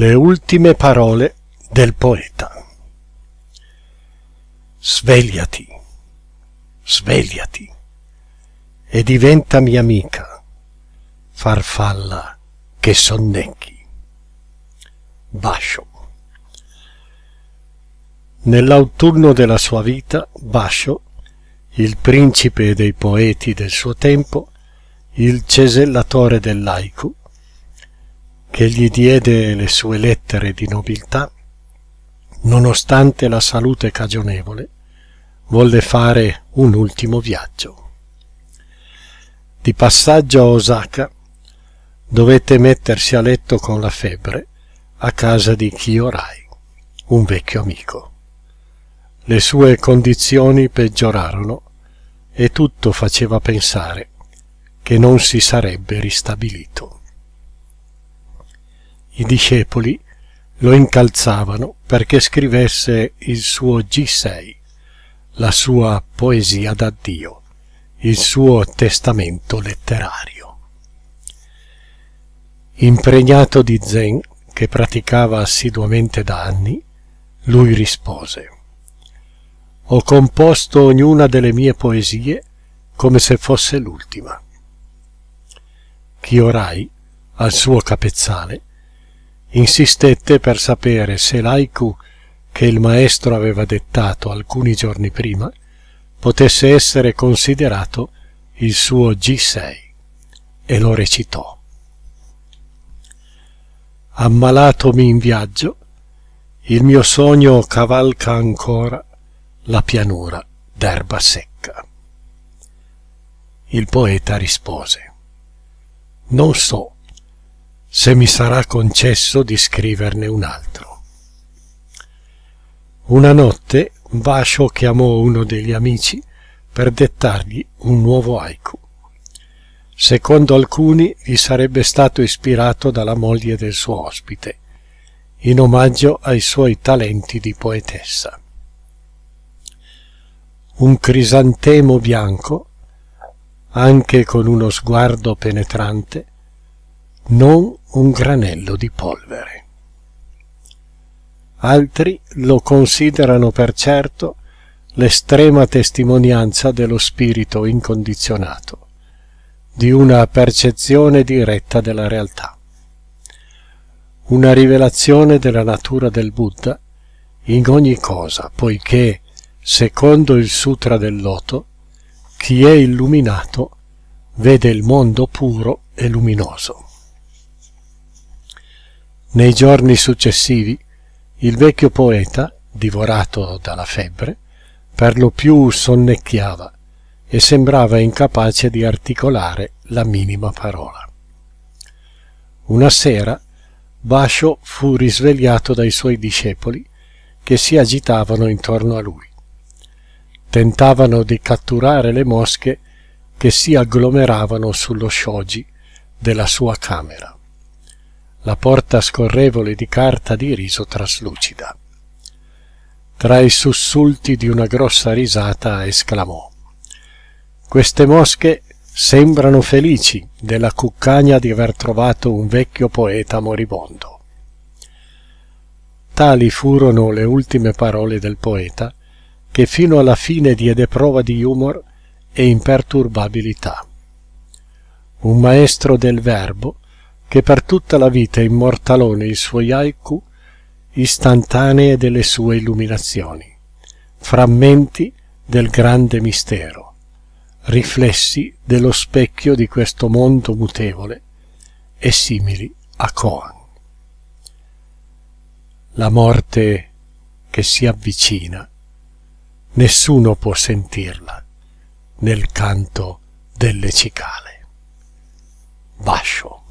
Le ultime parole del poeta. Svegliati, svegliati e diventa mia amica, farfalla che sonnecchi. Bascio. Nell'autunno della sua vita, Bascio, il principe dei poeti del suo tempo, il cesellatore del laico, che gli diede le sue lettere di nobiltà, nonostante la salute cagionevole, volle fare un ultimo viaggio. Di passaggio a Osaka, dovette mettersi a letto con la febbre a casa di Kiorai, un vecchio amico. Le sue condizioni peggiorarono e tutto faceva pensare che non si sarebbe ristabilito i discepoli lo incalzavano perché scrivesse il suo G6, la sua poesia d'addio, il suo testamento letterario. Impregnato di Zen, che praticava assiduamente da anni, lui rispose Ho composto ognuna delle mie poesie come se fosse l'ultima. Chiorai, al suo capezzale, insistette per sapere se l'haiku che il maestro aveva dettato alcuni giorni prima potesse essere considerato il suo G6 e lo recitò. Ammalatomi in viaggio, il mio sogno cavalca ancora la pianura d'erba secca. Il poeta rispose, non so se mi sarà concesso di scriverne un altro. Una notte Vascio chiamò uno degli amici per dettargli un nuovo haiku. Secondo alcuni gli sarebbe stato ispirato dalla moglie del suo ospite, in omaggio ai suoi talenti di poetessa. Un crisantemo bianco, anche con uno sguardo penetrante, non un granello di polvere. Altri lo considerano per certo l'estrema testimonianza dello spirito incondizionato, di una percezione diretta della realtà. Una rivelazione della natura del Buddha in ogni cosa, poiché, secondo il Sutra del Loto, chi è illuminato vede il mondo puro e luminoso. Nei giorni successivi il vecchio poeta, divorato dalla febbre, per lo più sonnecchiava e sembrava incapace di articolare la minima parola. Una sera Bascio fu risvegliato dai suoi discepoli che si agitavano intorno a lui. Tentavano di catturare le mosche che si agglomeravano sullo shoji della sua camera la porta scorrevole di carta di riso traslucida. Tra i sussulti di una grossa risata esclamò Queste mosche sembrano felici della cuccagna di aver trovato un vecchio poeta moribondo. Tali furono le ultime parole del poeta, che fino alla fine diede prova di humor e imperturbabilità. Un maestro del verbo che per tutta la vita immortalone i suoi haiku istantanee delle sue illuminazioni, frammenti del grande mistero, riflessi dello specchio di questo mondo mutevole e simili a Koan. La morte che si avvicina, nessuno può sentirla nel canto delle cicale. Bascio.